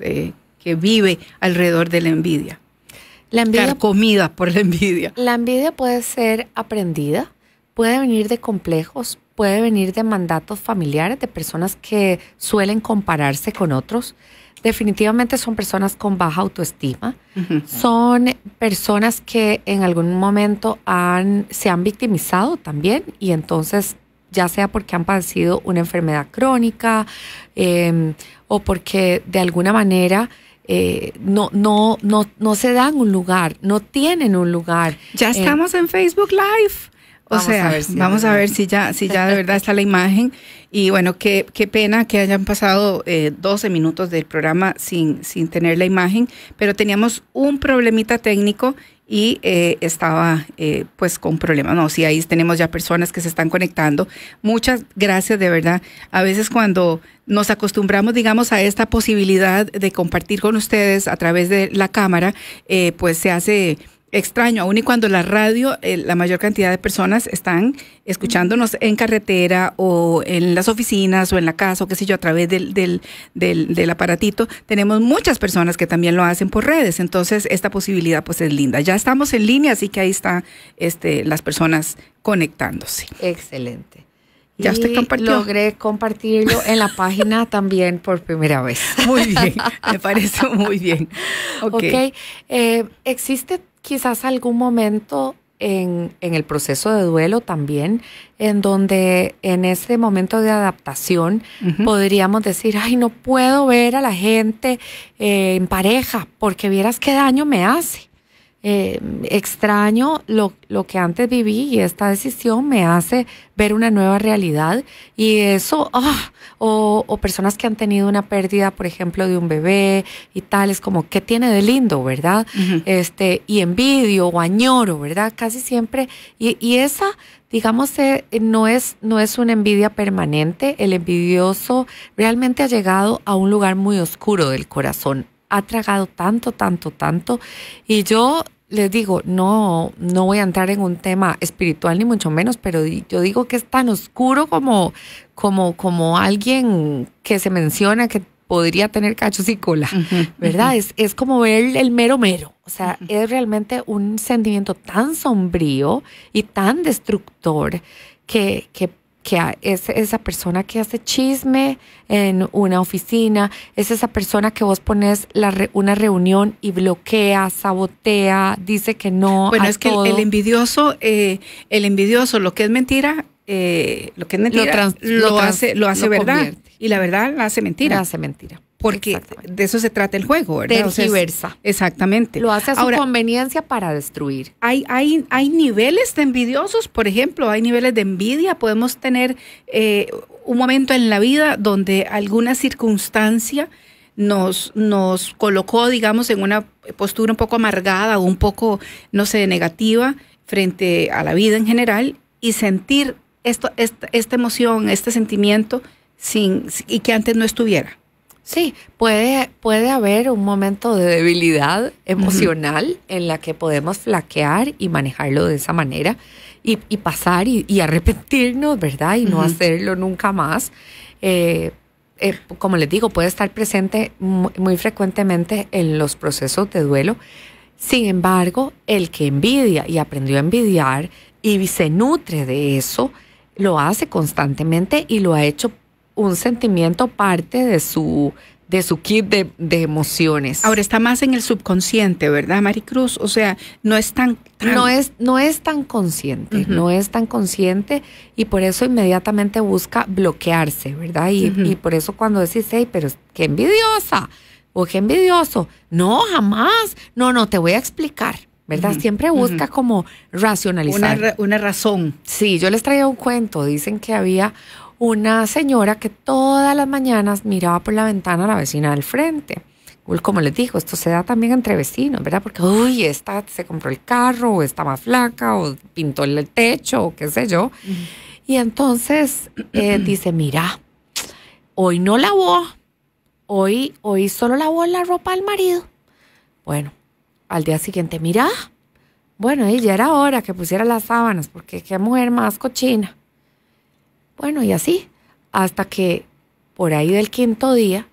Eh, que vive alrededor de la envidia. La envidia comida por la envidia. La envidia puede ser aprendida, puede venir de complejos, puede venir de mandatos familiares, de personas que suelen compararse con otros. Definitivamente son personas con baja autoestima, son personas que en algún momento han, se han victimizado también y entonces ya sea porque han padecido una enfermedad crónica em, o porque de alguna manera eh, no, no, no, no se dan un lugar, no tienen un lugar. Ya estamos en Facebook Live. O sea, vamos a ver si ya, si ya de verdad está la imagen. Y bueno, qué, qué pena que hayan pasado 12 eh, minutos del programa sin, sin tener la imagen, pero teníamos un problemita técnico y eh, estaba eh, pues con problemas. No, sí, ahí tenemos ya personas que se están conectando. Muchas gracias, de verdad. A veces cuando nos acostumbramos, digamos, a esta posibilidad de compartir con ustedes a través de la cámara, eh, pues se hace extraño, aún y cuando la radio, eh, la mayor cantidad de personas están escuchándonos en carretera o en las oficinas o en la casa o qué sé yo, a través del, del, aparatito, tenemos muchas personas que también lo hacen por redes, entonces esta posibilidad pues es linda. Ya estamos en línea, así que ahí están este, las personas conectándose. Excelente. Ya usted compartió. Logré compartirlo en la página también por primera vez. Muy bien, me parece muy bien. Ok. Eh, existe quizás algún momento en, en, el proceso de duelo también, en donde en ese momento de adaptación podríamos decir, ay, no puedo ver a la gente eh, en pareja porque vieras qué daño me hace. Eh, extraño lo, lo, que antes viví y esta decisión me hace ver una nueva realidad y eso, ah, o, personas que han tenido una pérdida, por ejemplo, de un bebé y tal, es como, ¿qué tiene de lindo, verdad? este, y envidio o añoro, ¿verdad? Casi siempre. Y, y esa, digamos, eh, no, es, no es una envidia permanente, el envidioso realmente ha llegado a un lugar muy oscuro del corazón ha tragado tanto, tanto, tanto. Y yo les digo, no, no voy a entrar en un tema espiritual ni mucho menos, pero yo digo que es tan oscuro como, como, como alguien que se menciona que podría tener cachos y cola, ¿verdad? es, es como ver el mero mero. O sea, es realmente un sentimiento tan sombrío y tan destructor que, que que es esa persona que hace chisme en una oficina, es esa persona que vos pones la una reunión y bloquea, sabotea, dice que no. Bueno, es que el, envidioso, eh, el envidioso, lo que es mentira, eh, lo que es mentira, lo, hace, lo hace verdad. Y la verdad hace mentira. hace mentira. Porque de eso se trata el juego, ¿verdad? Tergiversa. exactamente. Lo hace a su conveniencia para destruir. Hay, hay, hay niveles de envidiosos, por ejemplo, hay niveles de envidia. Podemos tener eh, un momento en la vida donde alguna circunstancia nos, nos colocó, digamos, en una postura un poco amargada o un poco, no sé, negativa frente a la vida en general y sentir esto, esta, esta emoción, este sentimiento sin, y que antes no estuviera. Sí, puede, puede haber un momento de debilidad emocional en la que podemos flaquear y manejarlo de esa manera y, pasar y, arrepentirnos, ¿verdad? Y no hacerlo nunca más. Eh, eh, como les digo, puede estar presente muy, muy frecuentemente en los procesos de duelo. Sin embargo, el que envidia y aprendió a envidiar y se nutre de eso, lo hace constantemente y lo ha hecho un sentimiento parte de su de su kit de, emociones. Ahora está más en el subconsciente, ¿verdad, Maricruz? O sea, no es tan... No, es, no es tan consciente, no es tan consciente y por eso inmediatamente busca bloquearse, ¿verdad? Y, por eso cuando decís, hey, pero qué envidiosa o qué envidioso, no, jamás, no, no, te voy a explicar. ¿Verdad? Siempre busca como racionalizar. Una, una razón. Sí, yo les traía un cuento. Dicen que había una señora que todas las mañanas miraba por la ventana a la vecina del frente. Como les digo, esto se da también entre vecinos, ¿verdad? Porque, uy, esta se compró el carro, o está más flaca, o pintó el techo, o qué sé yo. Y entonces eh, dice, mira, hoy no lavó, hoy, hoy solo lavó la ropa al marido. Bueno, al día siguiente, mira, bueno, y ya era hora que pusiera las sábanas, porque qué mujer más cochina. Bueno, y así, hasta que por ahí del quinto día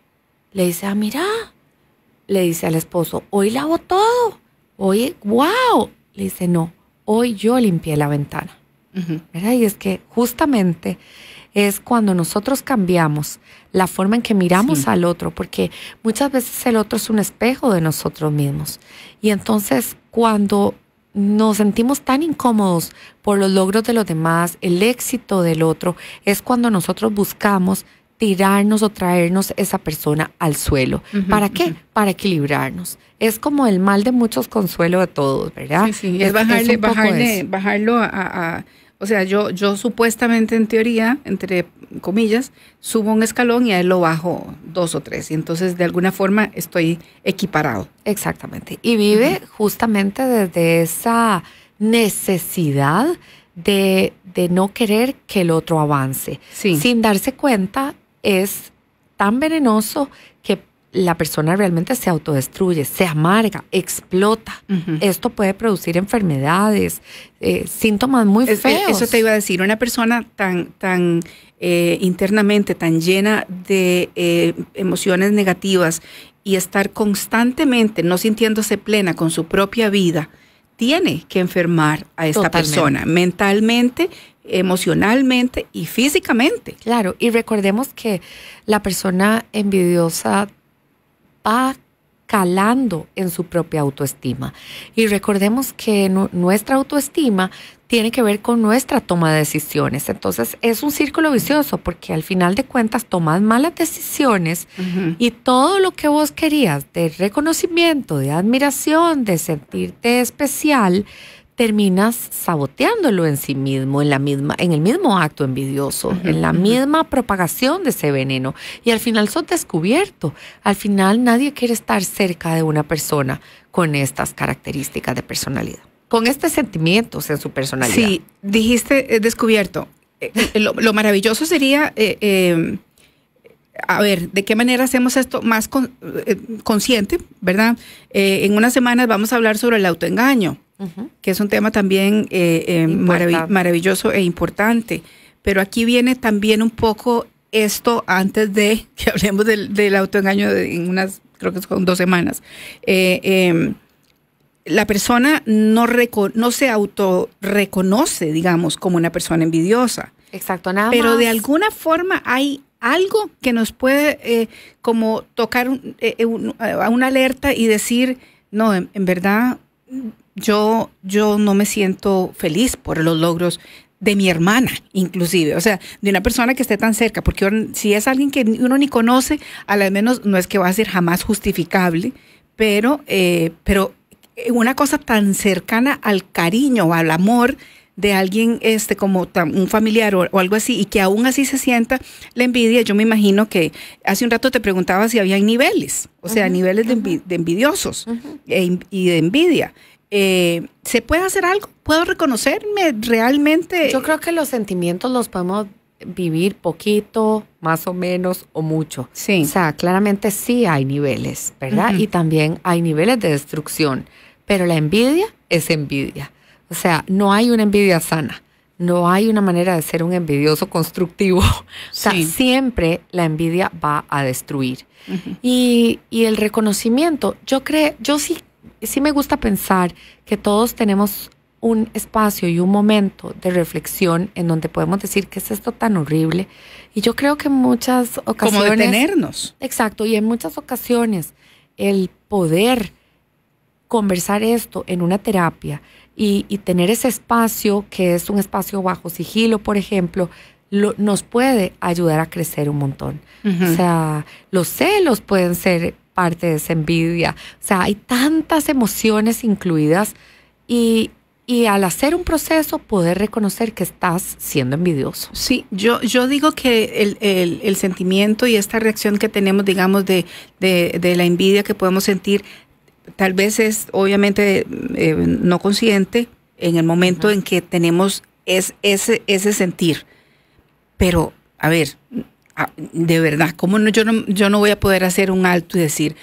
le dice, ah, mira, le dice al esposo, hoy lavo todo, hoy, wow. Le dice, no, hoy yo limpié la ventana. Y es que justamente es cuando nosotros cambiamos la forma en que miramos al otro, porque muchas veces el otro es un espejo de nosotros mismos. Y entonces cuando nos sentimos tan incómodos por los logros de los demás, el éxito del otro, es cuando nosotros buscamos tirarnos o traernos esa persona al suelo. ¿Para qué? Para equilibrarnos. Es como el mal de muchos, consuelo de todos, ¿verdad? Sí, sí. es, bajarle, bajarle bajarlo a o sea, yo, yo supuestamente en teoría, entre comillas, subo un escalón y a él lo bajo dos o tres. Y entonces de alguna forma estoy equiparado. Exactamente. Y vive justamente desde esa necesidad de, de, no querer que el otro avance. Sin darse cuenta, es tan venenoso la persona realmente se autodestruye, se amarga, explota. Esto puede producir enfermedades, eh, síntomas muy eh, feos. Eso te iba a decir, una persona tan, tan eh, internamente, tan llena de emociones negativas y estar constantemente no sintiéndose plena con su propia vida, tiene que enfermar a esta persona mentalmente, emocionalmente y físicamente. Claro, y recordemos que la persona envidiosa va calando en su propia autoestima. Y recordemos que nuestra autoestima tiene que ver con nuestra toma de decisiones. Entonces es un círculo vicioso porque al final de cuentas tomas malas decisiones y todo lo que vos querías de reconocimiento, de admiración, de sentirte especial, terminas saboteándolo en sí mismo, en la misma, en el mismo acto envidioso, en la misma propagación de ese veneno. Y al final son descubierto. Al final nadie quiere estar cerca de una persona con estas características de personalidad, con estos sentimientos en su personalidad. Sí, dijiste eh, descubierto. Eh, eh, lo, maravilloso sería a ver, ¿de qué manera hacemos esto más consciente, verdad? en unas semanas vamos a hablar sobre el autoengaño que es un tema también eh, eh, maravilloso e importante. Pero aquí viene también un poco esto antes de que hablemos del, autoengaño en unas, creo que son dos semanas. Eh, em, la persona no, se autorreconoce, digamos, como una persona envidiosa. Exacto, nada Pero de alguna forma hay algo que nos puede como tocar a una alerta y decir, no, en verdad yo, yo no me siento feliz por los logros de mi hermana, inclusive, o sea, de una persona que esté tan cerca, porque si es alguien que uno ni conoce, al menos no es que va a ser jamás justificable, pero, eh, pero una cosa tan cercana al cariño, o al amor de alguien este como un familiar o, algo así y que aún así se sienta la envidia, yo me imagino que hace un rato te preguntaba si había niveles, o sea, niveles de, envidiosos e, y de envidia. Eh, ¿se puede hacer algo? ¿Puedo reconocerme realmente? Yo creo que los sentimientos los podemos vivir poquito, más o menos o mucho. Sí. O sea, claramente sí hay niveles, ¿verdad? Y también hay niveles de destrucción, pero la envidia es envidia. O sea, no hay una envidia sana, no hay una manera de ser un envidioso constructivo. O sea, siempre la envidia va a destruir. y, y, el reconocimiento, yo creo, yo sí y sí me gusta pensar que todos tenemos un espacio y un momento de reflexión en donde podemos decir que es esto tan horrible. Y yo creo que en muchas ocasiones... Como detenernos. Exacto, y en muchas ocasiones el poder conversar esto en una terapia y, tener ese espacio que es un espacio bajo sigilo, por ejemplo, lo, nos puede ayudar a crecer un montón. O sea, los celos pueden ser parte de esa envidia. O sea, hay tantas emociones incluidas y, al hacer un proceso poder reconocer que estás siendo envidioso. Sí, yo, yo digo que el, sentimiento y esta reacción que tenemos, digamos, de, la envidia que podemos sentir, tal vez es obviamente eh, no consciente en el momento en que tenemos es, ese, ese sentir. Pero, a ver, de verdad, ¿cómo no yo, no yo no voy a poder hacer un alto y decir,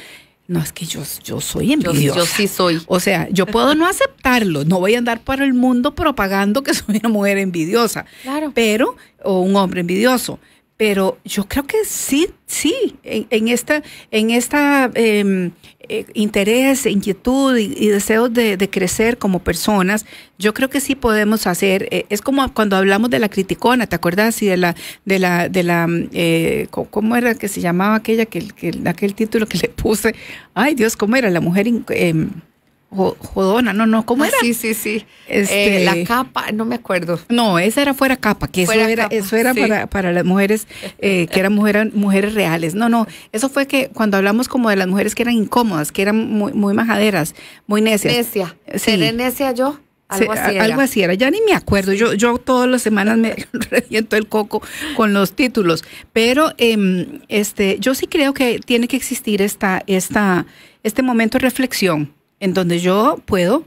no, es que yo, yo soy envidiosa. Yo, sí soy. O sea, yo puedo no aceptarlo, no voy a andar para el mundo propagando que soy una mujer envidiosa. Claro. Pero, o un hombre envidioso. Pero yo creo que sí, sí, en, esta, en esta em, eh, interés, inquietud y, deseos de, crecer como personas, yo creo que sí podemos hacer, eh, es como cuando hablamos de la criticona, ¿te acuerdas? Y de la, de la, de la, mm, eh, ¿cómo era que se llamaba aquella, que, que, aquel título que le puse? Ay Dios, ¿cómo era? La mujer... Em, jodona, no, no, ¿cómo ah, era? sí, sí, sí. Eh, este, la capa, no me acuerdo. No, esa era fuera capa, que eso era, para, las mujeres, eh, que eran mujeres, mujeres reales. No, no, eso fue que cuando hablamos como de las mujeres que eran incómodas, que eran muy, muy majaderas, muy necias. Necia. Sí. necia yo? Algo así, era. algo así era, ya ni me acuerdo, yo, yo todas las semanas me reviento el coco con los títulos, pero em, este, yo sí creo que tiene que existir esta, esta, este momento de reflexión, en donde yo puedo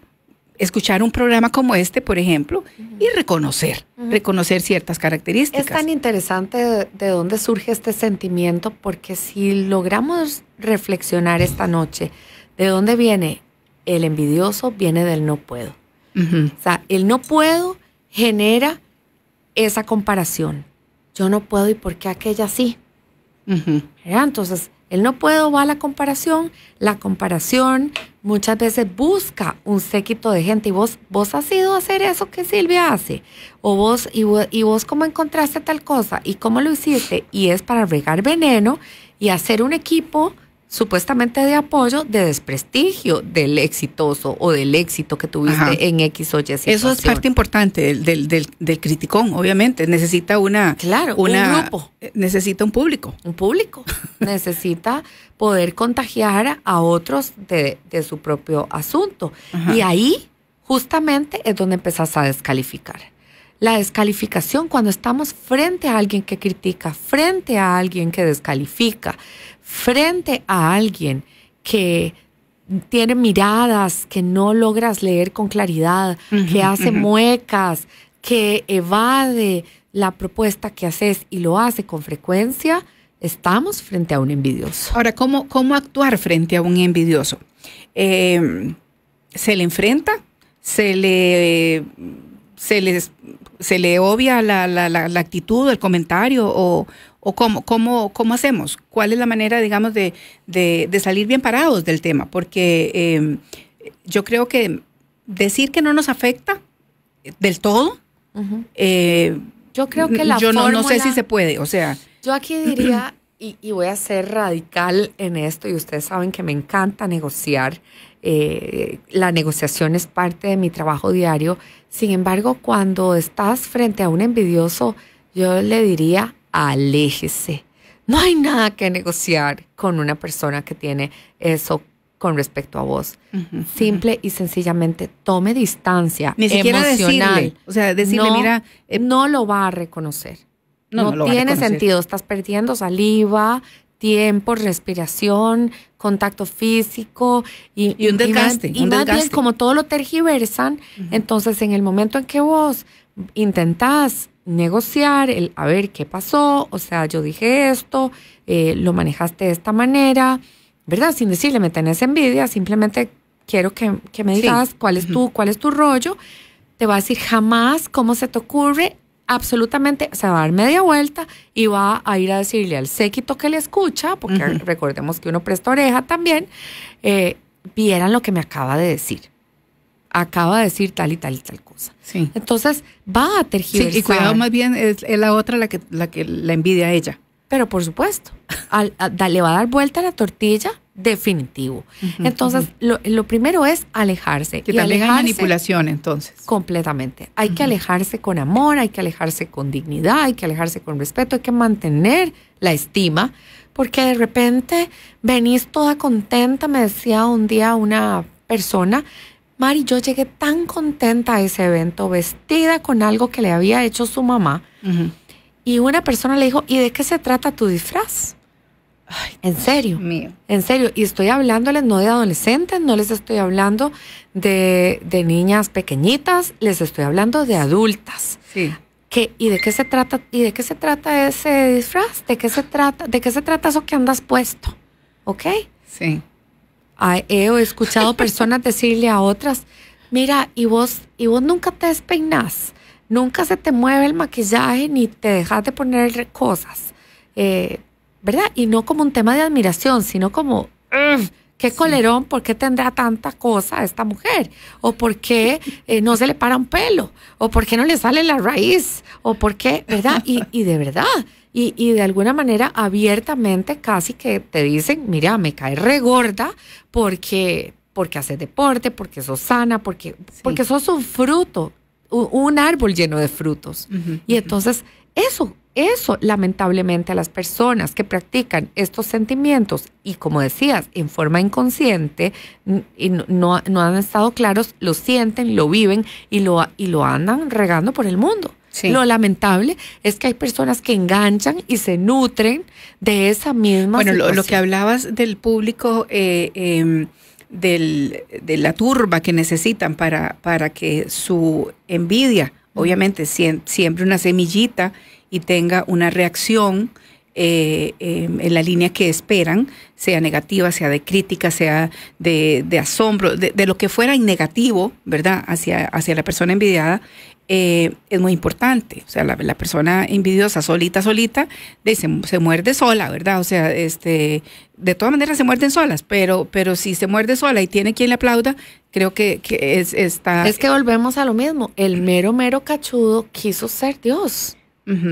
escuchar un programa como este, por ejemplo, y reconocer, reconocer ciertas características. Es tan interesante de, dónde surge este sentimiento, porque si logramos reflexionar esta noche, ¿de dónde viene? El envidioso viene del no puedo. O sea, el no puedo genera esa comparación. Yo no puedo y por qué aquella sí. Entonces, el no puedo va a la comparación, la comparación muchas veces busca un séquito de gente. Y vos, vos has ido a hacer eso que Silvia hace. O vos, y vos, y cómo encontraste tal cosa y cómo lo hiciste. Y es para regar veneno y hacer un equipo supuestamente de apoyo de desprestigio del exitoso o del éxito que tuviste en X o Y Eso es parte importante del, del, del, criticón, obviamente. Necesita una... Claro, un grupo. Eh, necesita un público. Un público necesita poder contagiar a otros de, su propio asunto. Y ahí justamente es donde empezás a descalificar. La descalificación, cuando estamos frente a alguien que critica, frente a alguien que descalifica, frente a alguien que tiene miradas que no logras leer con claridad, que hace muecas, que evade la propuesta que haces y lo hace con frecuencia, Estamos frente a un envidioso. Ahora, ¿cómo, cómo actuar frente a un envidioso? Eh, ¿Se le enfrenta? ¿Se le, se le obvia la, la, la, actitud, el comentario? ¿O, o cómo, cómo, hacemos? ¿Cuál es la manera, digamos, de, salir bien parados del tema? Porque eh, yo creo que decir que no nos afecta del todo, eh, yo creo que la yo no, no sé si se puede, o sea... Yo aquí diría, y, voy a ser radical en esto, y ustedes saben que me encanta negociar. Eh, la negociación es parte de mi trabajo diario. Sin embargo, cuando estás frente a un envidioso, yo le diría, aléjese. No hay nada que negociar con una persona que tiene eso con respecto a vos. Simple y sencillamente tome distancia. Ni siquiera emocional. o sea, decirle, mira. Eh, no lo va a reconocer. No, tiene sentido, estás perdiendo saliva, tiempo, respiración, contacto físico y, y un desgaste. Y como todo lo tergiversan, entonces en el momento en que vos intentás negociar el a ver qué pasó, o sea, yo dije esto, eh, lo manejaste de esta manera, ¿verdad? Sin decirle, me tenés envidia, simplemente quiero que, me digas cuál es tu, cuál es tu rollo. Te va a decir jamás cómo se te ocurre absolutamente se va a dar media vuelta y va a ir a decirle al séquito que le escucha, porque recordemos que uno presta oreja también, eh, vieran lo que me acaba de decir. Acaba de decir tal y tal y tal cosa. Sí. Entonces va a tergiversar. Sí, y cuidado más bien es, la otra la que la que la envidia a ella. Pero por supuesto, le va a dar vuelta a la tortilla definitivo. entonces, lo, primero es alejarse. Que y alejarse, manipulación, entonces. Completamente. Hay que alejarse con amor, hay que alejarse con dignidad, hay que alejarse con respeto, hay que mantener la estima, porque de repente venís toda contenta, me decía un día una persona, Mari, yo llegué tan contenta a ese evento, vestida con algo que le había hecho su mamá, y una persona le dijo, ¿y de qué se trata tu disfraz? en serio. Mío. En serio. Y estoy hablándoles no de adolescentes, no les estoy hablando de, niñas pequeñitas, les estoy hablando de adultas. Sí. ¿Qué, ¿Y de qué se trata? ¿Y de qué se trata ese disfraz? ¿De qué se trata? ¿De qué se trata eso que andas puesto? ¿Ok? Sí. Ay, ah, he escuchado personas decirle a otras, mira, y vos, y vos nunca te despeinas, nunca se te mueve el maquillaje ni te dejas de poner cosas. Eh, ¿verdad? Y no como un tema de admiración, sino como, mm, qué colerón, ¿por qué tendrá tanta cosa esta mujer? ¿O por qué eh, no se le para un pelo? ¿O por qué no le sale la raíz? ¿O por qué, verdad? Y, de verdad, y, de alguna manera abiertamente casi que te dicen, mira, me cae regorda porque porque haces deporte, porque sos sana, porque, sos un fruto, un, árbol lleno de frutos. y entonces eso eso, lamentablemente, a las personas que practican estos sentimientos y, como decías, en forma inconsciente, y no, han estado claros, lo sienten, lo viven y lo, y lo andan regando por el mundo. Lo lamentable es que hay personas que enganchan y se nutren de esa misma. Bueno, lo, que hablabas del público, eh, em, de la turba que necesitan para, para que su envidia, obviamente, siempre una semillita y tenga una reacción eh, em, en la línea que esperan, sea negativa, sea de crítica, sea de, de asombro, de, de, lo que fuera innegativo negativo, ¿verdad?, hacia, hacia la persona envidiada, eh, es muy importante. O sea, la, la, persona envidiosa solita, solita, se, se muerde sola, ¿verdad? O sea, este, de todas maneras se muerden solas, pero, pero si se muerde sola y tiene quien le aplauda, creo que, que es, está... Es que volvemos a lo mismo, el mero, mero cachudo quiso ser Dios.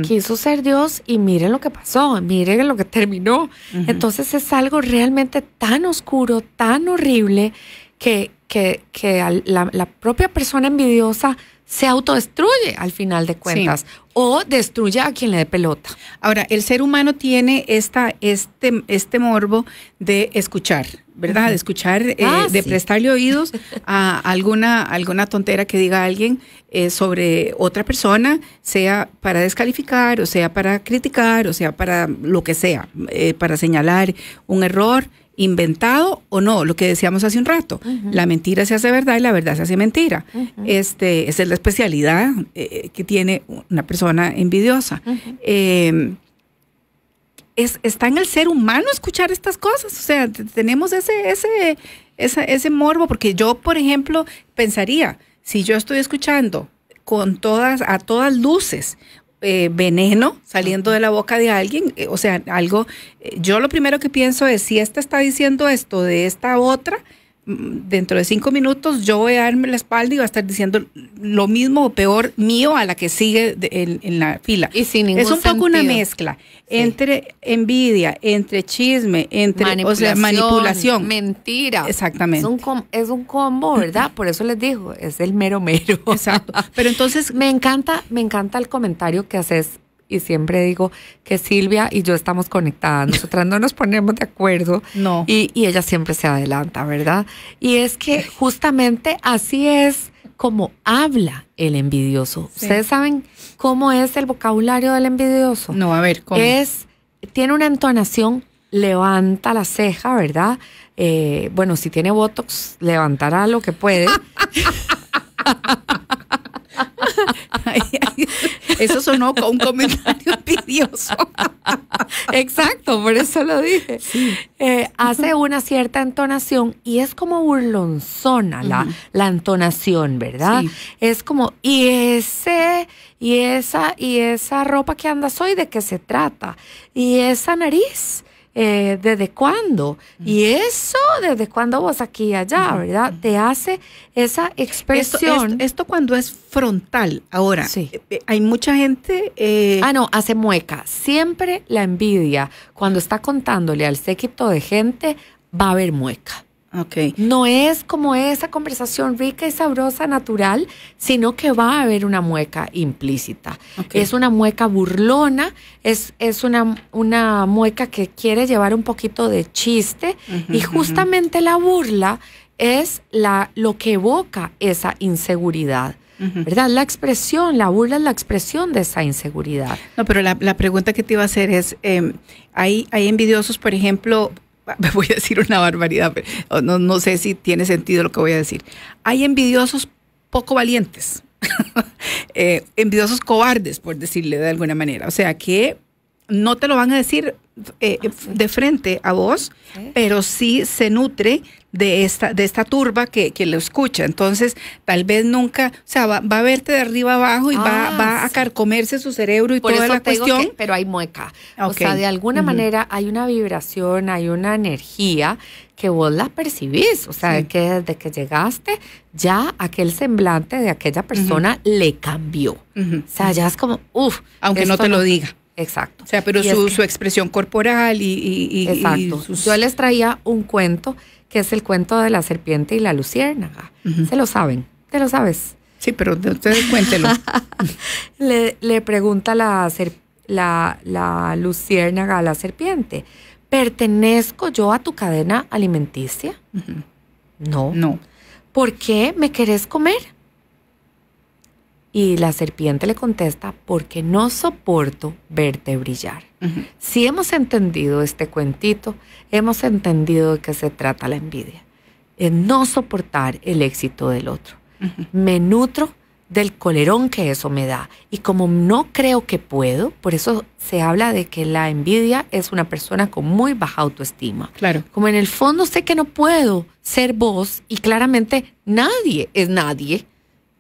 Quiso ser Dios y miren lo que pasó, miren lo que terminó. Entonces es algo realmente tan oscuro, tan horrible, que, que, la propia persona envidiosa se autodestruye al final de cuentas o destruye a quien le dé pelota. Ahora, el ser humano tiene esta, este, este morbo de escuchar, ¿verdad? De escuchar, eh, ah, de prestarle oídos a alguna, alguna tontera que diga alguien eh, sobre otra persona, sea para descalificar, o sea para criticar, o sea para lo que sea, eh, para señalar un error inventado o no, lo que decíamos hace un rato, la mentira se hace verdad y la verdad se hace mentira. este, esa es la especialidad eh, que tiene una persona envidiosa. Em, está en el ser humano escuchar estas cosas, o sea, tenemos ese, ese, ese morbo, porque yo, por ejemplo, pensaría, si yo estoy escuchando con todas, a todas luces, eh, veneno saliendo de la boca de alguien, eh, o sea, algo, eh, yo lo primero que pienso es, si esta está diciendo esto de esta otra, Mm, dentro de cinco minutos yo voy a darme la espalda y va a estar diciendo lo mismo o peor mío a la que sigue en, la fila. Y sin ningún es un poco una mezcla entre envidia, entre chisme, entre manipulación. O sea, manipulación. Mentira. Exactamente. Es un, es un combo, ¿verdad? Por eso les digo, es el mero mero. Exacto. Pero entonces... me, encanta, me encanta el comentario que haces y siempre digo que Silvia y yo estamos conectadas, nosotras no nos ponemos de acuerdo no. y, ella siempre se adelanta, ¿verdad? Y es que justamente así es como habla el envidioso. ¿Ustedes saben cómo es el vocabulario del envidioso? No, a ver, ¿cómo? Es, tiene una entonación, levanta la ceja, ¿verdad? Eh, bueno, si tiene Botox, levantará lo que puede. eso sonó con un comentario pidioso Exacto, por eso lo dije. Eh, hace una cierta entonación y es como burlonzona la, la entonación, ¿verdad? Es como, y ese, y esa, y esa ropa que andas hoy, ¿de qué se trata? Y esa nariz eh, desde cuándo. Y eso, desde cuándo vos aquí y allá, ¿verdad? Te hace esa expresión. Esto, cuando es frontal, ahora, sí. Eh, eh, hay mucha gente... Ah, no, hace mueca. Siempre la envidia, cuando está contándole al séquito de gente, va a haber mueca. Okay. No es como esa conversación rica y sabrosa, natural, sino que va a haber una mueca implícita. Es una mueca burlona, es, es una, una mueca que quiere llevar un poquito de chiste y justamente la burla es la, lo que evoca esa inseguridad. ¿Verdad? La expresión, la burla es la expresión de esa inseguridad. No, pero la, pregunta que te iba a hacer es, em, hay, hay envidiosos, por ejemplo, voy a decir una barbaridad, pero oh, no, sé si tiene sentido lo que voy a decir. Hay envidiosos poco valientes, eh, envidiosos cobardes, por decirle de alguna manera. O sea, que no te lo van a decir eh, de frente a vos, pero sí se nutre de esta, de esta turba que, que lo escucha. Entonces, tal vez nunca, o sea, va, va a verte de arriba abajo y va, ah, a carcomerse su cerebro y toda la cuestión. pero hay mueca. O sea, de alguna manera hay una vibración, hay una energía que vos la percibís, o sea, que desde que llegaste ya aquel semblante de aquella persona le cambió. O sea, ya es como, uff. Aunque no te lo diga. Exacto. O sea, pero su, expresión corporal y, exacto. Yo les traía un cuento que es el cuento de la serpiente y la luciérnaga. Se lo saben, te lo sabes. Sí, pero ustedes cuéntelo. le, pregunta la, la, la luciérnaga a la serpiente, ¿pertenezco yo a tu cadena alimenticia? No. No. ¿Por qué me querés comer? Y la serpiente le contesta, porque no soporto verte brillar. Si hemos entendido este cuentito, hemos entendido de qué se trata la envidia. Es no soportar el éxito del otro. Me nutro del colerón que eso me da. Y como no creo que puedo, por eso se habla de que la envidia es una persona con muy baja autoestima. Claro. Como en el fondo sé que no puedo ser vos y claramente nadie es nadie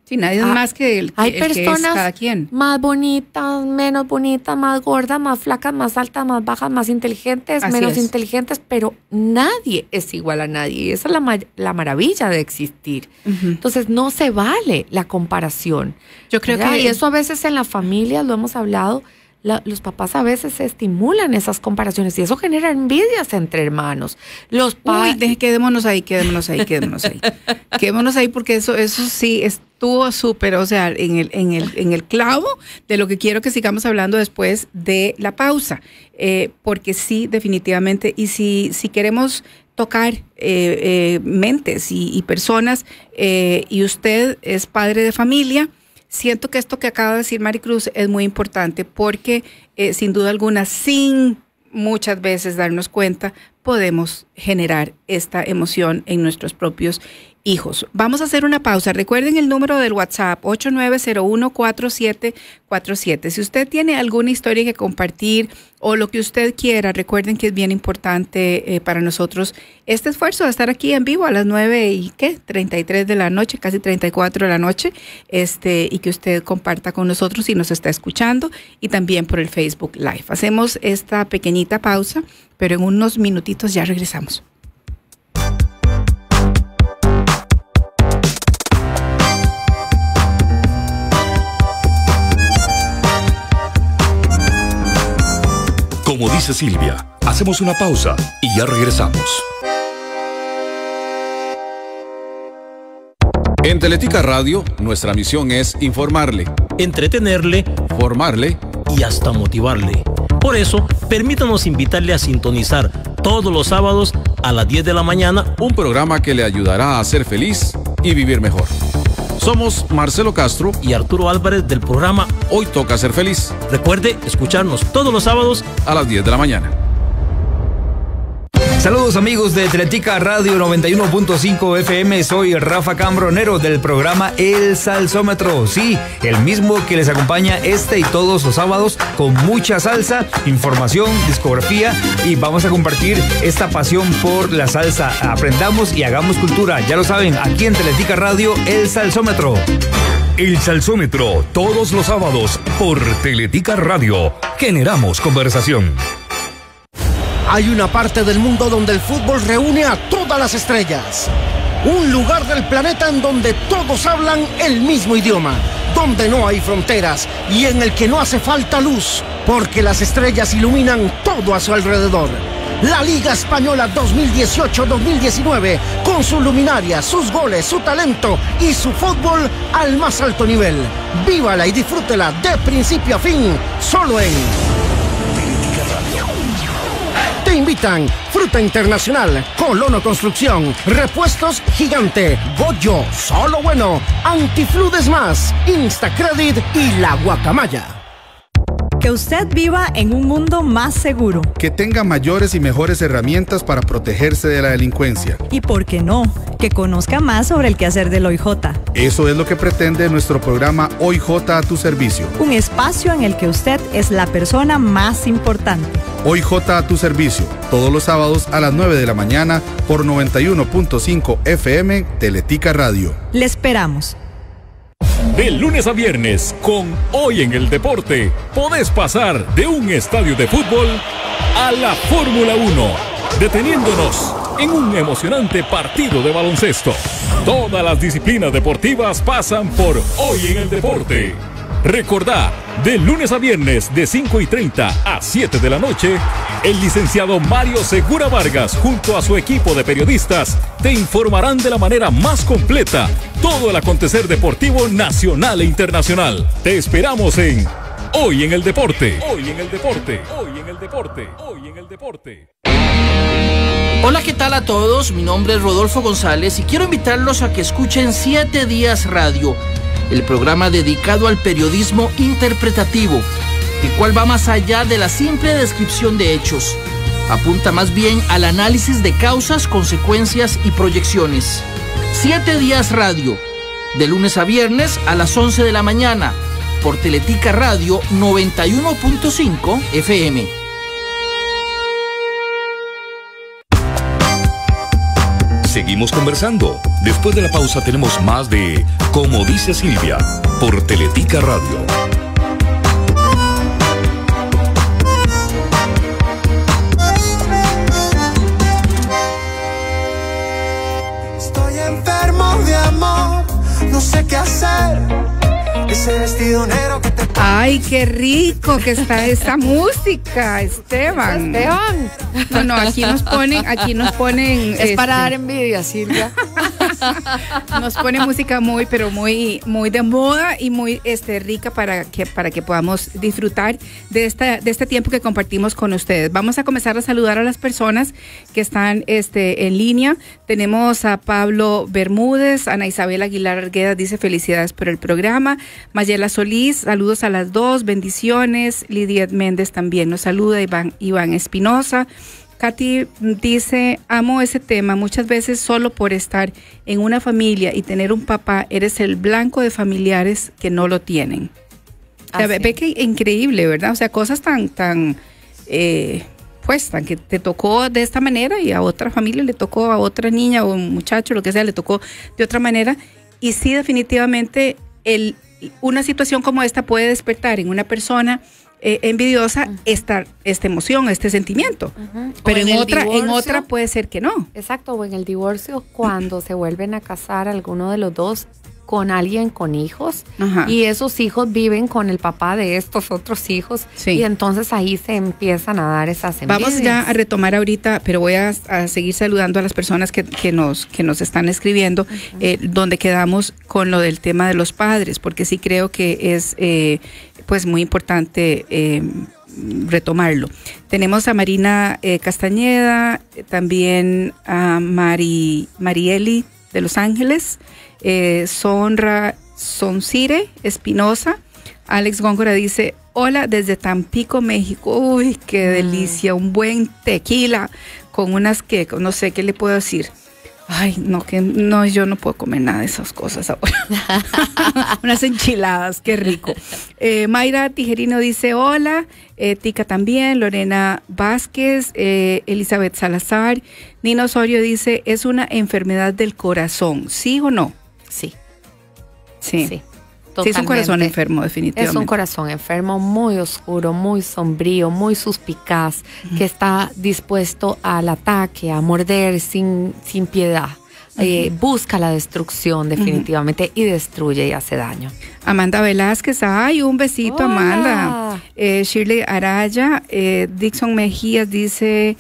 Sí, nadie es ah, más que el que, hay que es cada quien. Más bonitas, menos bonitas, más gordas, más flacas, más altas, más bajas, más inteligentes, menos inteligentes, pero nadie es igual a nadie. Y esa es la, la maravilla de existir. Entonces, no se vale la comparación. Yo creo que. Y eso a veces en la familia lo hemos hablado los papás a veces estimulan esas comparaciones y eso genera envidias entre hermanos. Los padres... Uy, quedémonos ahí, quédémonos ahí, quédémonos ahí. quedémonos ahí porque eso, eso sí estuvo súper, o sea, en el, en, el, en el clavo de lo que quiero que sigamos hablando después de la pausa. Eh, porque sí, definitivamente, y si, si queremos tocar eh, eh, mentes y personas, y usted es padre de familia, siento que esto que acaba de decir Maricruz es muy importante porque eh, sin duda alguna, sin muchas veces darnos cuenta, podemos generar esta emoción en nuestros propios hijos. Vamos a hacer una pausa. Recuerden el número del WhatsApp 89014747. Si usted tiene alguna historia que compartir o lo que usted quiera, recuerden que es bien importante eh, para nosotros este esfuerzo de estar aquí en vivo a las 9 y qué, 33 de la noche, casi 34 de la noche, este y que usted comparta con nosotros si nos está escuchando y también por el Facebook Live. Hacemos esta pequeñita pausa, pero en unos minutitos ya regresamos. Como dice Silvia, hacemos una pausa y ya regresamos. En Teletica Radio, nuestra misión es informarle, entretenerle, formarle y hasta motivarle. Por eso, permítanos invitarle a sintonizar todos los sábados a las 10 de la mañana un programa que le ayudará a ser feliz y vivir mejor. Somos Marcelo Castro y Arturo Álvarez del programa Hoy Toca Ser Feliz. Recuerde escucharnos todos los sábados a las 10 de la mañana. Saludos amigos de Teletica Radio 91.5 FM, soy Rafa Cambronero del programa El Salsómetro, sí, el mismo que les acompaña este y todos los sábados con mucha salsa, información, discografía y vamos a compartir esta pasión por la salsa. Aprendamos y hagamos cultura, ya lo saben, aquí en Teletica Radio El Salsómetro. El Salsómetro, todos los sábados por Teletica Radio, generamos conversación. Hay una parte del mundo donde el fútbol reúne a todas las estrellas. Un lugar del planeta en donde todos hablan el mismo idioma, donde no hay fronteras y en el que no hace falta luz, porque las estrellas iluminan todo a su alrededor. La Liga Española 2018-2019, con sus luminarias, sus goles, su talento y su fútbol al más alto nivel. Vívala y disfrútela de principio a fin, solo en te invitan Fruta Internacional, Colono Construcción, Repuestos Gigante, Goyo, Solo Bueno, Antifludes Más, Instacredit y La Guacamaya que usted viva en un mundo más seguro. Que tenga mayores y mejores herramientas para protegerse de la delincuencia. Y por qué no, que conozca más sobre el quehacer del OIJ. Eso es lo que pretende nuestro programa OIJ a tu servicio. Un espacio en el que usted es la persona más importante. OIJ a tu servicio, todos los sábados a las 9 de la mañana por 91.5 FM Teletica Radio. Le esperamos. De lunes a viernes, con Hoy en el Deporte, podés pasar de un estadio de fútbol a la Fórmula 1, deteniéndonos en un emocionante partido de baloncesto. Todas las disciplinas deportivas pasan por Hoy en el Deporte. Recordá de lunes a viernes, de 5 y 30 a 7 de la noche, el licenciado Mario Segura Vargas, junto a su equipo de periodistas, te informarán de la manera más completa todo el acontecer deportivo nacional e internacional. Te esperamos en Hoy en el Deporte. Hoy en el Deporte. Hoy en el Deporte. Hoy en el Deporte. Hola, ¿qué tal a todos? Mi nombre es Rodolfo González y quiero invitarlos a que escuchen Siete Días Radio, el programa dedicado al periodismo interpretativo, el cual va más allá de la simple descripción de hechos. Apunta más bien al análisis de causas, consecuencias y proyecciones. Siete Días Radio, de lunes a viernes a las 11 de la mañana, por Teletica Radio 91.5 FM. Seguimos conversando. Después de la pausa tenemos más de Como dice Silvia por Teletica Radio. Estoy enfermo de amor, no sé qué hacer Ay, qué rico que está esta música, Esteban. Esteban. No, no, aquí nos ponen, aquí nos ponen. Es para este, dar envidia, Silvia. Nos pone música muy, pero muy, muy de moda y muy este, rica para que, para que podamos disfrutar de, esta, de este tiempo que compartimos con ustedes. Vamos a comenzar a saludar a las personas que están este, en línea. Tenemos a Pablo Bermúdez, Ana Isabel Aguilar Argueda dice felicidades por el programa. Mayela Solís, saludos a las dos, bendiciones. Lidia Méndez también nos saluda, Iván, Iván Espinosa. Katy dice, amo ese tema, muchas veces solo por estar en una familia y tener un papá, eres el blanco de familiares que no lo tienen. O ve que increíble, ¿verdad? O sea, cosas tan, tan, eh, pues, que te tocó de esta manera y a otra familia le tocó, a otra niña o un muchacho, lo que sea, le tocó de otra manera. Y sí, definitivamente, el, una situación como esta puede despertar en una persona eh, envidiosa esta, emoción, este sentimiento. Pero en, otra, en otra puede ser que no. Exacto, o en el divorcio cuando se vuelven a casar alguno de los dos con alguien con hijos y esos hijos viven con el papá de estos otros hijos y entonces ahí se empiezan a dar esas envidias. Vamos ya a retomar ahorita, pero voy a, seguir saludando a las personas que, nos, están escribiendo, eh, donde quedamos con lo del tema de los padres, porque sí creo que es eh, pues muy importante eh, retomarlo. Tenemos a Marina eh, Castañeda, también a Mari, Marieli de Los Ángeles, eh, Sonra Sonsire, Espinosa, Alex Góngora dice, hola desde Tampico, México, uy, qué mm. delicia, un buen tequila con unas que, no sé qué le puedo decir Ay, no, que no, yo no puedo comer nada de esas cosas ahora. Unas enchiladas, qué rico. Eh, Mayra Tijerino dice hola, eh, Tica también, Lorena Vázquez, eh, Elizabeth Salazar, Nino Osorio dice, es una enfermedad del corazón, ¿sí o no? Sí. Sí. sí es un corazón enfermo, definitivamente. Es un corazón enfermo, muy oscuro, muy sombrío, muy suspicaz, que está dispuesto al ataque, a morder sin, sin piedad. Eh, busca la destrucción definitivamente y destruye y hace daño. Amanda Velázquez, ay, un besito Amanda. Eh, Shirley Araya, eh, Dixon Mejías dice,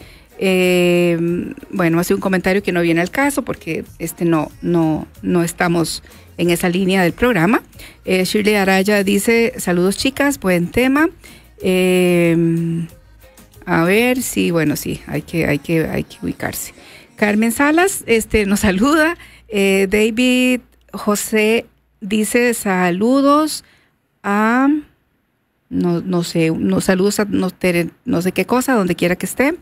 bueno, hace un comentario que no viene al caso porque este no, no, no estamos en esa línea del programa. Eh, Shirley Araya dice, saludos chicas, buen tema. Em, a ver, si, bueno, sí, hay que, hay que, hay que ubicarse. Carmen Salas este, nos saluda. Eh, David José dice saludos a, no, sé, no, saludos a no, sé qué cosa, donde quiera que esté.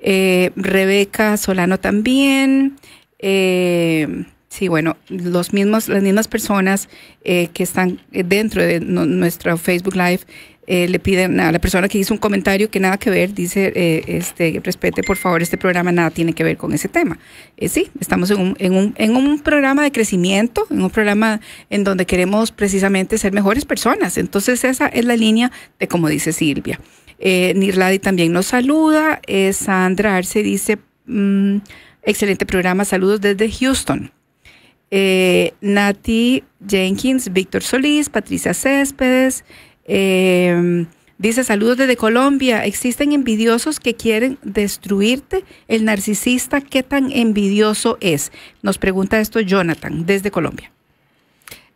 Eh, Rebeca Solano también. Eh, Sí, bueno, los mismos, las mismas personas eh, que están eh, dentro de nuestro Facebook Live eh, le piden a la persona que hizo un comentario que nada que ver, dice, este, respete por favor este programa, nada tiene que ver con ese tema. sí, estamos en un, en, un, en un programa de crecimiento, en un programa en donde queremos precisamente ser mejores personas. Entonces esa es la línea de como dice Silvia. Nirladi también nos saluda, Sandra Arce dice, mm, excelente programa, saludos desde Houston. Eh, Nati Jenkins, Víctor Solís, Patricia Céspedes. Em, dice saludos desde Colombia. Existen envidiosos que quieren destruirte. El narcisista, ¿qué tan envidioso es? Nos pregunta esto Jonathan desde Colombia.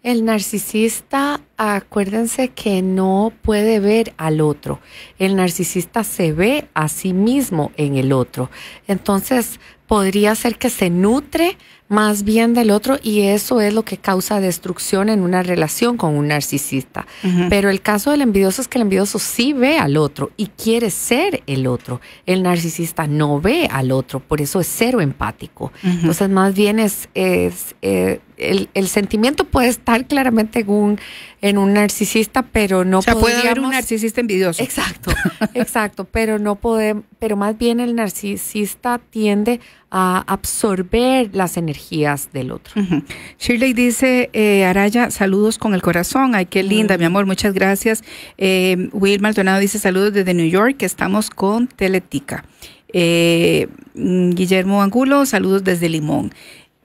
El narcisista, acuérdense que no puede ver al otro. El narcisista se ve a sí mismo en el otro. Entonces, podría ser que se nutre más bien del otro y eso es lo que causa destrucción en una relación con un narcisista. Pero el caso del envidioso es que el envidioso sí ve al otro y quiere ser el otro. El narcisista no ve al otro, por eso es cero empático. Entonces más bien es, es eh, el, sentimiento puede estar claramente en un, narcisista, pero no puede haber un narcisista envidioso. Exacto, exacto, pero no podemos, pero más bien el narcisista tiende a absorber las energías del otro. Shirley dice, eh, Araya, saludos con el corazón. Ay, qué linda, mi amor, muchas gracias. Eh, Will Maldonado dice, saludos desde New York, que estamos con Teletica. Eh, mm, Guillermo Angulo, saludos desde Limón.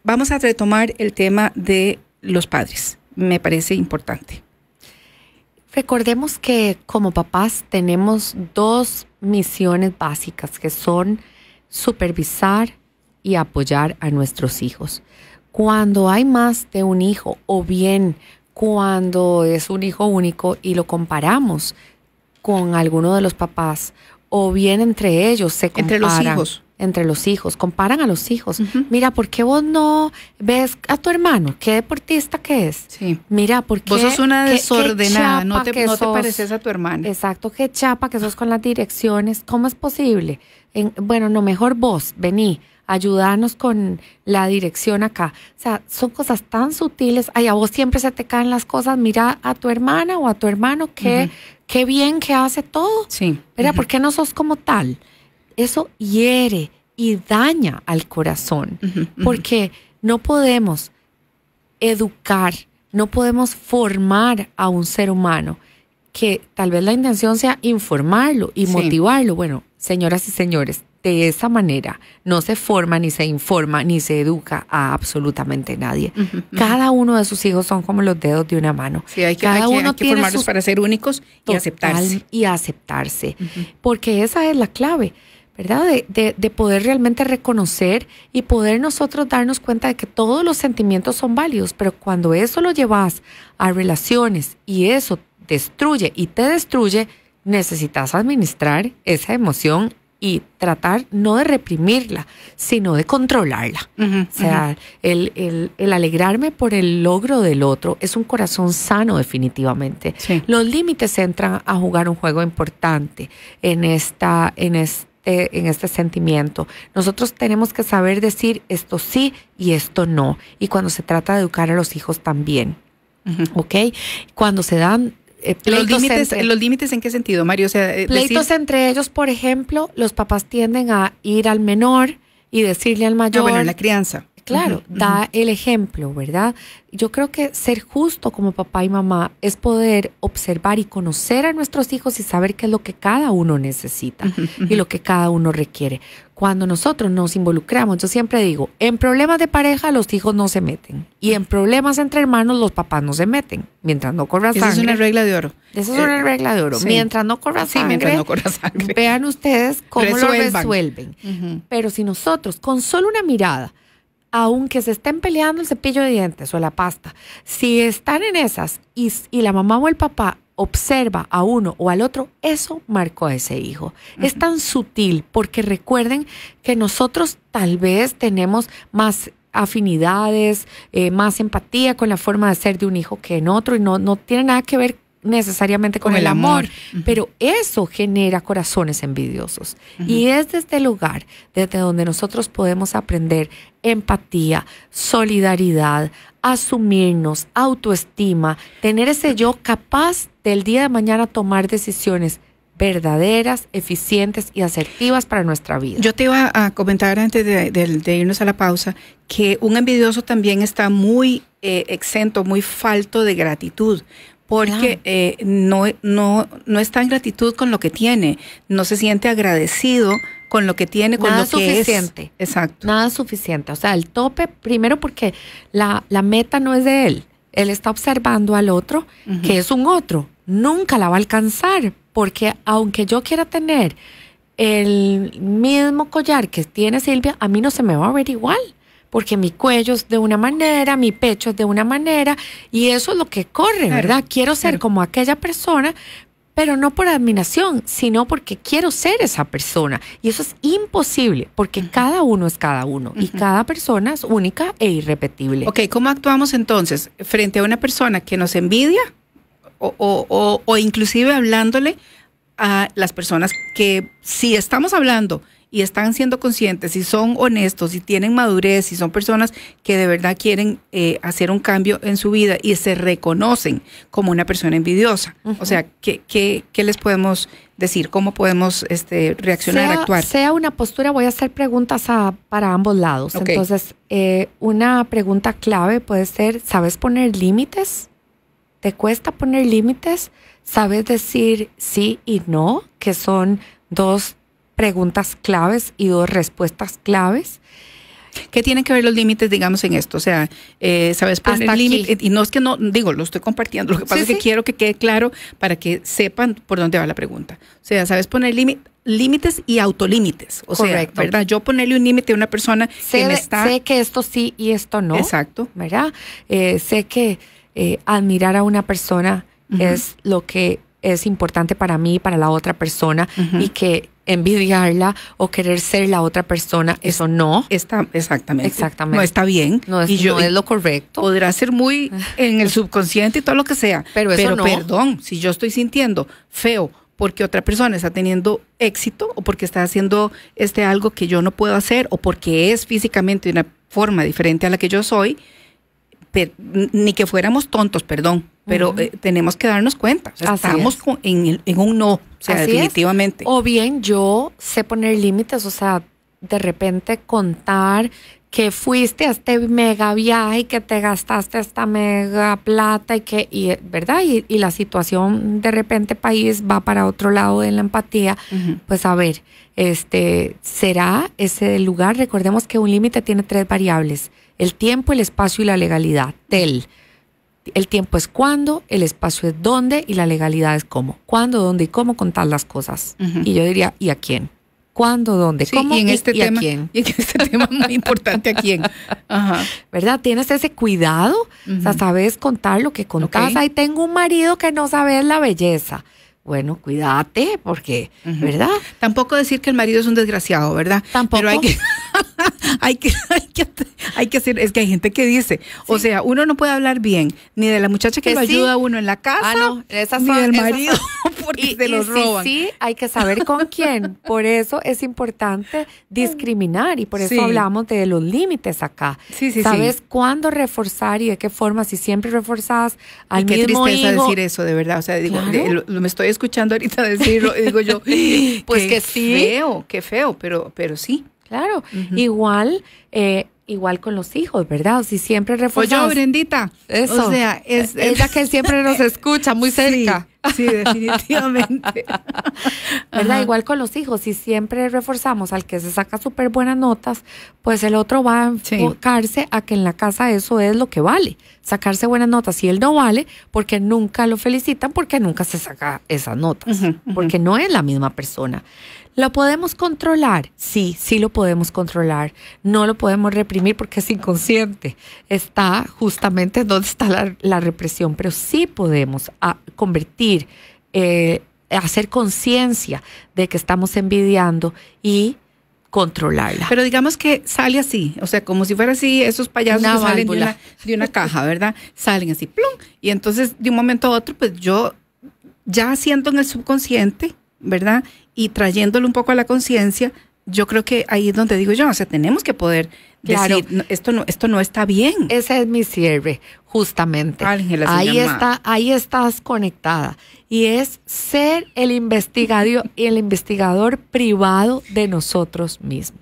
Vamos a retomar el tema de los padres, me parece importante. Recordemos que como papás tenemos dos misiones básicas que son supervisar, y apoyar a nuestros hijos. Cuando hay más de un hijo o bien cuando es un hijo único y lo comparamos con alguno de los papás o bien entre ellos se comparan. Entre los hijos. Entre los hijos, comparan a los hijos. Mira, ¿por qué vos no ves a tu hermano? ¿Qué deportista que es? Sí. Mira, porque, qué? Vos sos una desordenada, no, te, no pareces a tu hermano. Exacto, qué chapa que sos con las direcciones. ¿Cómo es posible? bueno, no, mejor vos, vení ayudarnos con la dirección acá. O sea, son cosas tan sutiles. Ay, a vos siempre se te caen las cosas. Mira a tu hermana o a tu hermano, qué, qué bien que hace todo. Sí. Mira, ¿por qué no sos como tal? Eso hiere y daña al corazón, porque no podemos educar, no podemos formar a un ser humano que tal vez la intención sea informarlo y motivarlo. Bueno, señoras y señores, de esa manera no se forma, ni se informa, ni se educa a absolutamente nadie. Cada uno de sus hijos son como los dedos de una mano. Sí, hay que, Cada uno formarlos para ser únicos y aceptarse. Y aceptarse, porque esa es la clave. ¿Verdad? De, de poder realmente reconocer y poder nosotros darnos cuenta de que todos los sentimientos son válidos, pero cuando eso lo llevas a relaciones y eso destruye y te destruye, necesitas administrar esa emoción y tratar no de reprimirla, sino de controlarla. o sea, el, alegrarme por el logro del otro es un corazón sano definitivamente. Los límites entran a jugar un juego importante en, esta, en este, en este sentimiento. Nosotros tenemos que saber decir esto sí y esto no. Y cuando se trata de educar a los hijos también. Cuando se dan eh, los límites los límites en qué sentido Mario o sea eh, pleitos entre ellos por ejemplo los papás tienden a ir al menor y decirle al ah, mayor bueno la crianza Claro, da el ejemplo, ¿verdad? Yo creo que ser justo como papá y mamá es poder observar y conocer a nuestros hijos y saber qué es lo que cada uno necesita y lo que cada uno requiere. Cuando nosotros nos involucramos, yo siempre digo, en problemas de pareja los hijos no se meten y en problemas entre hermanos los papás no se meten, mientras no corra sangre. Esa es una regla de oro. Esa es una eh, regla de oro. Mientras no corra sangre. Vean ustedes cómo lo resuelven. Pero si nosotros con solo una mirada aunque se estén peleando el cepillo de dientes o la pasta, si están en esas y, la mamá o el papá observa a uno o al otro, eso marcó a ese hijo. Es tan sutil porque recuerden que nosotros tal vez tenemos más afinidades, eh, más empatía con la forma de ser de un hijo que en otro y no, no tiene nada que ver necesariamente con, el amor, pero eso genera corazones envidiosos. Y es desde el lugar, desde donde nosotros podemos aprender empatía, solidaridad, asumirnos, autoestima, tener ese yo capaz del día de mañana tomar decisiones verdaderas, eficientes y asertivas para nuestra vida. Yo te iba a comentar antes de, irnos a la pausa que un envidioso también está muy eh, exento, muy falto de gratitud, porque eh, no, no, no está en gratitud con lo que tiene, no se siente agradecido con lo que tiene, con lo que suficiente. Exacto. Nada suficiente. O sea, el tope, primero porque la, meta no es de él. Él está observando al otro, que es un otro. Nunca la va a alcanzar, porque aunque yo quiera tener el mismo collar que tiene Silvia, a mí no se me va a ver igual porque mi cuello es de una manera, mi pecho es de una manera, y eso es lo que corre, ¿verdad? Quiero ser como aquella persona, pero no por admiración, sino porque quiero ser esa persona. Y eso es imposible, porque cada uno es cada uno y cada persona es única e irrepetible. Ok, ¿cómo actuamos entonces frente a una persona que nos envidia o, o, inclusive hablándole a las personas que si estamos hablando y están siendo conscientes, y son honestos, y tienen madurez, y son personas que de verdad quieren eh, hacer un cambio en su vida y se reconocen como una persona envidiosa. O sea, ¿qué, qué, qué les podemos decir? ¿Cómo podemos este, reaccionar, y actuar? Sea una postura, voy a hacer preguntas para ambos lados. Entonces, eh, una pregunta clave puede ser, ¿sabes poner límites? ¿Te cuesta poner límites? ¿Sabes decir sí y no? Que son dos preguntas claves y dos respuestas claves. ¿Qué tienen que ver los límites, digamos, en esto? O sea, eh, ¿sabes poner límites? Y no es que no, digo, lo estoy compartiendo, lo que pasa es que quiero que quede claro para que sepan por dónde va la pregunta. O sea, ¿sabes poner límites? y autolímites. O sea, ¿verdad? Yo ponerle un límite a una persona sé, que está. Sé que esto sí y esto no. Exacto. ¿Verdad? Eh, sé que eh, admirar a una persona es lo que es importante para mí y para la otra persona y que envidiarla o querer ser la otra persona, eso no. Está, exactamente. No está bien. No es, lo correcto. Podrá ser muy en el subconsciente y todo lo que sea. Pero, eso pero perdón, si yo estoy sintiendo feo porque otra persona está teniendo éxito o porque está haciendo este algo que yo no puedo hacer o porque es físicamente de una forma diferente a la que yo soy, ni que fuéramos tontos, perdón, pero eh, tenemos que darnos cuenta. estamos en, un no, definitivamente. O bien yo sé poner límites, o sea, de repente contar que fuiste a este mega viaje y que te gastaste esta mega plata y que, ¿verdad? Y, la situación de repente país va para otro lado de la empatía. Pues a ver, este, será ese lugar, recordemos que un límite tiene tres variables el tiempo, el espacio y la legalidad. TEL. El tiempo es cuándo, el espacio es dónde y la legalidad es cómo. Cuándo, dónde y cómo contar las cosas. Y yo diría, ¿y a quién? ¿Cuándo, dónde, cómo y, este tema, a quién? en este tema muy importante, ¿a quién? ¿Verdad? Tienes ese cuidado, o sea, sabes contar lo que contás. Ahí tengo un marido que no sabe la belleza bueno, cuídate, porque, ¿verdad? Tampoco decir que el marido es un desgraciado, ¿verdad? Tampoco. hay que, hay, que, hay, que, hay que hacer, es que hay gente que dice, o sea, uno no puede hablar bien ni de la muchacha que, lo ayuda a uno en la ah, casa, ni del marido, porque y, se los roban. Sí, hay que saber con quién. Por eso es importante discriminar y por eso hablamos de los límites acá. Sabes cuándo reforzar y de qué forma, si siempre reforzadas al y qué tristeza decir eso, de verdad. O sea, lo, me estoy escuchando ahorita decirlo y digo yo, pues que sí. feo, qué feo, pero, pero sí. Claro, igual, eh, igual con los hijos, ¿verdad? si siempre pues reforzamos. Oye, Brendita. Eso. O sea, es, eh, la que siempre nos escucha muy cerca. Sí, definitivamente. Igual con los hijos, si siempre reforzamos al que se saca súper buenas notas, pues el otro va a enfocarse a que en la casa eso es lo que vale, sacarse buenas notas. Y él no vale porque nunca lo felicitan, porque nunca se saca esas notas, porque no es la misma persona. ¿Lo podemos controlar? Sí, sí lo podemos controlar. No lo podemos reprimir porque es inconsciente. Está justamente donde está la, represión, pero sí podemos ah, convertir, eh, hacer conciencia de que estamos envidiando y controlarla. Pero digamos que sale así, o sea, como si fuera así, esos payasos que salen de una, de una, caja, ¿verdad? Salen así, plum, y entonces de un momento a otro, pues yo ya siento en el subconsciente, ¿verdad? y trayéndolo un poco a la conciencia, yo creo que ahí es donde digo yo, o sea, tenemos que poder decir, esto, no, esto no está bien. Ese es mi cierre. Justamente. ahí está, ahí estás conectada. Y es ser el investigador, el investigador privado de nosotros mismos.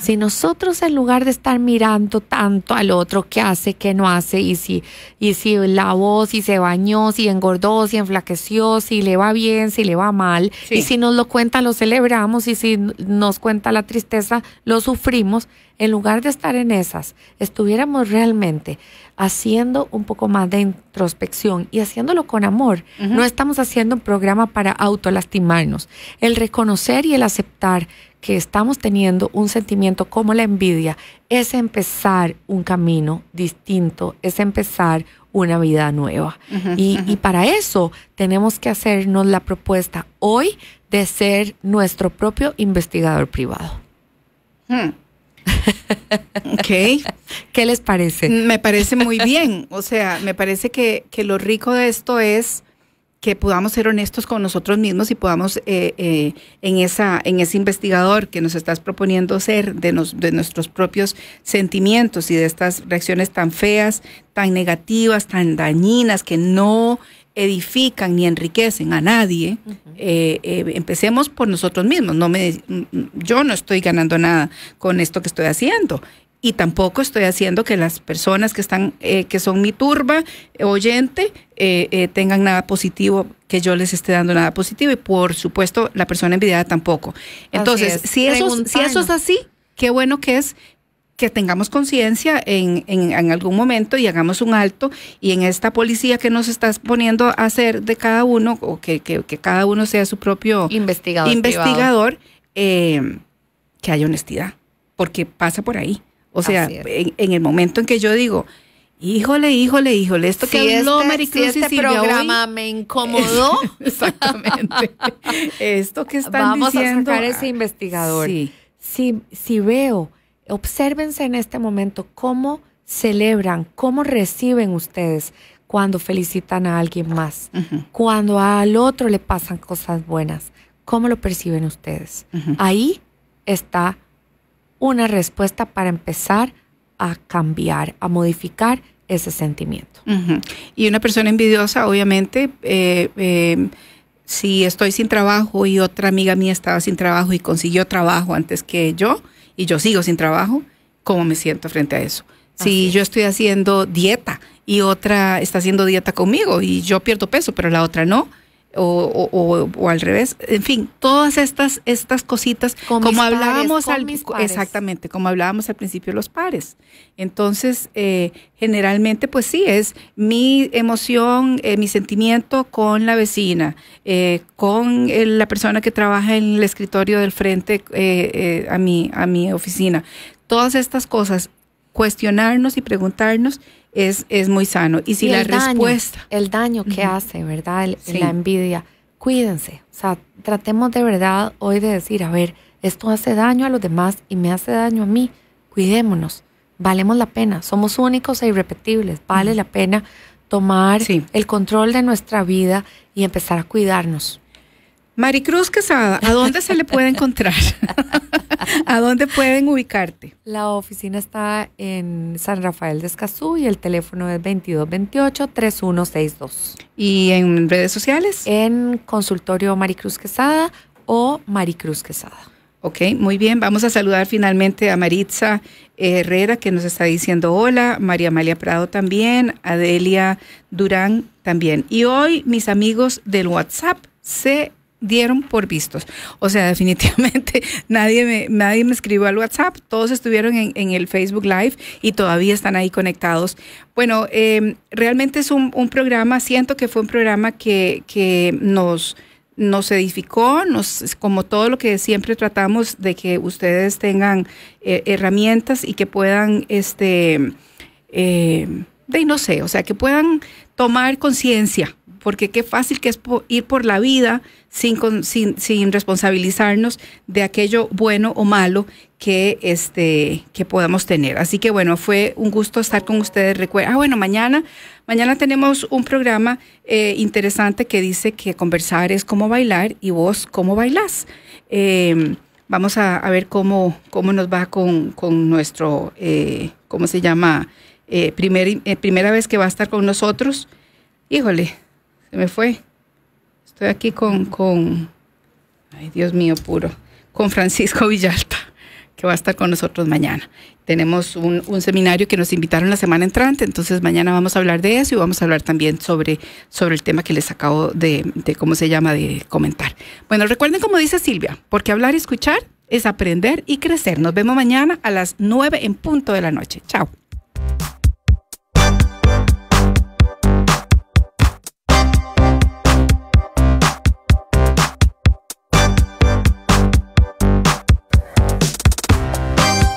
Si nosotros en lugar de estar mirando tanto al otro qué hace, qué no hace, y si, y si lavó, si se bañó, si engordó, si enflaqueció, si le va bien, si le va mal, y si nos lo cuenta, lo celebramos, y si nos cuenta la tristeza, lo sufrimos. En lugar de estar en esas, estuviéramos realmente haciendo un poco más de introspección y haciéndolo con amor. No estamos haciendo un programa para autolastimarnos. El reconocer y el aceptar que estamos teniendo un sentimiento como la envidia es empezar un camino distinto, es empezar una vida nueva. y, para eso tenemos que hacernos la propuesta hoy de ser nuestro propio investigador privado. Hmm. ¿Qué les parece? Me parece muy bien. O sea, me parece que, lo rico de esto es que podamos ser honestos con nosotros mismos y podamos eh, eh, en esa en ese investigador que nos estás proponiendo ser de, de nuestros propios sentimientos y de estas reacciones tan feas, tan negativas, tan dañinas que no edifican ni enriquecen a nadie, eh, eh, empecemos por nosotros mismos. No me, yo no estoy ganando nada con esto que estoy haciendo. Y tampoco estoy haciendo que las personas que están, eh, que son mi turba oyente, tengan nada positivo, que yo les esté dando nada positivo. Y por supuesto, la persona envidiada tampoco. Entonces, si, eso, si eso es así, qué bueno que es que tengamos conciencia en, en, algún momento y hagamos un alto y en esta policía que nos estás poniendo a hacer de cada uno, o que, cada uno sea su propio investigador, investigador eh, que haya honestidad, porque pasa por ahí. O sea, en, el momento en que yo digo, híjole, híjole, híjole, esto que no este, este programa me incomodó. exactamente. esto que están Vamos diciendo. Vamos a sacar ese ah, investigador. Sí. si veo Obsérvense en este momento cómo celebran, cómo reciben ustedes cuando felicitan a alguien más, cuando al otro le pasan cosas buenas, cómo lo perciben ustedes. Ahí está una respuesta para empezar a cambiar, a modificar ese sentimiento. Y una persona envidiosa, obviamente, eh, eh, si estoy sin trabajo y otra amiga mía estaba sin trabajo y consiguió trabajo antes que yo, y yo sigo sin trabajo, ¿cómo me siento frente a eso? Si yo estoy haciendo dieta y otra está haciendo dieta conmigo y yo pierdo peso, pero la otra no, o, o, al revés. En fin, todas estas, estas cositas, como hablábamos al, exactamente, como hablábamos al principio los pares. Entonces, eh, generalmente, pues sí, es mi emoción, eh, mi sentimiento con la vecina, eh, con la persona que trabaja en el escritorio del frente a, mi, a mi oficina. Todas estas cosas, cuestionarnos y preguntarnos es, es muy sano. Y si la respuesta... El daño que hace, ¿verdad? La envidia. Cuídense. O sea, tratemos de verdad hoy de decir, a ver, esto hace daño a los demás y me hace daño a mí. Cuidémonos. Valemos la pena. Somos únicos e irrepetibles. Vale la pena tomar el control de nuestra vida y empezar a cuidarnos. Maricruz Quesada, ¿a dónde se le puede encontrar? ¿A dónde pueden ubicarte? La oficina está en San Rafael de Escazú y el teléfono es 2228-3162. ¿Y en redes sociales? En consultorio Maricruz Quesada o Maricruz Quesada. Ok, muy bien. Vamos a saludar finalmente a Maritza eh, Herrera, que nos está diciendo hola, María Amalia Prado también, Adelia Durán también. Y hoy, mis amigos del WhatsApp, se dieron por vistos. O sea, definitivamente nadie me, nadie me escribió al WhatsApp, todos estuvieron en, el Facebook Live y todavía están ahí conectados. Bueno, em, realmente es un, programa, siento que fue un programa que, nos nos edificó, nos, como todo lo que siempre tratamos de que ustedes tengan eh, herramientas y que puedan, este, em, de no sé, o sea, que puedan tomar conciencia porque qué fácil que es ir por la vida sin, sin, responsabilizarnos de aquello bueno o malo que, este, que podamos tener. Así que bueno, fue un gusto estar con ustedes. ah, bueno, mañana, mañana tenemos un programa eh, interesante que dice que conversar es como bailar y vos cómo bailás. Em, vamos a, ver cómo, cómo nos va con, nuestro, eh, ¿cómo se llama? Eh, primera vez que va a estar con nosotros. Híjole, se me fue. Estoy aquí con, con, ay Dios mío puro, con Francisco Villalta, que va a estar con nosotros mañana. Tenemos un, seminario que nos invitaron la semana entrante, entonces mañana vamos a hablar de eso y vamos a hablar también sobre, sobre el tema que les acabo de, de, cómo se llama, de comentar. Bueno, recuerden como dice Silvia, porque hablar y escuchar es aprender y crecer. Nos vemos mañana a las nueve en punto de la noche. Chao.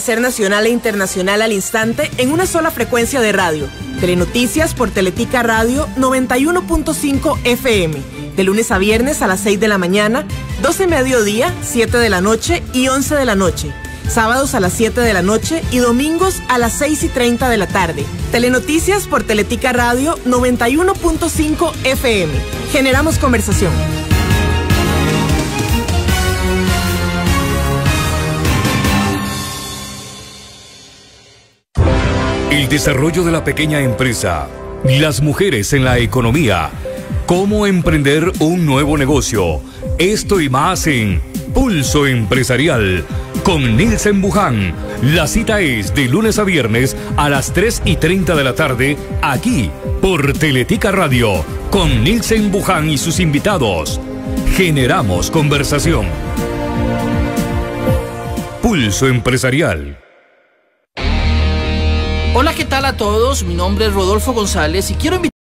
ser nacional e internacional al instante en una sola frecuencia de radio. Telenoticias por Teletica Radio 91.5 FM, de lunes a viernes a las 6 de la mañana, 12 mediodía, 7 de la noche y 11 de la noche. Sábados a las 7 de la noche y domingos a las 6 y 30 de la tarde. Telenoticias por Teletica Radio 91.5 FM. Generamos conversación. El desarrollo de la pequeña empresa. Las mujeres en la economía. Cómo emprender un nuevo negocio. Esto y más en Pulso Empresarial con Nielsen Buján. La cita es de lunes a viernes a las 3 y 30 de la tarde aquí por Teletica Radio con Nielsen Buján y sus invitados. Generamos conversación. Pulso Empresarial. Hola, ¿qué tal a todos? Mi nombre es Rodolfo González y quiero invitar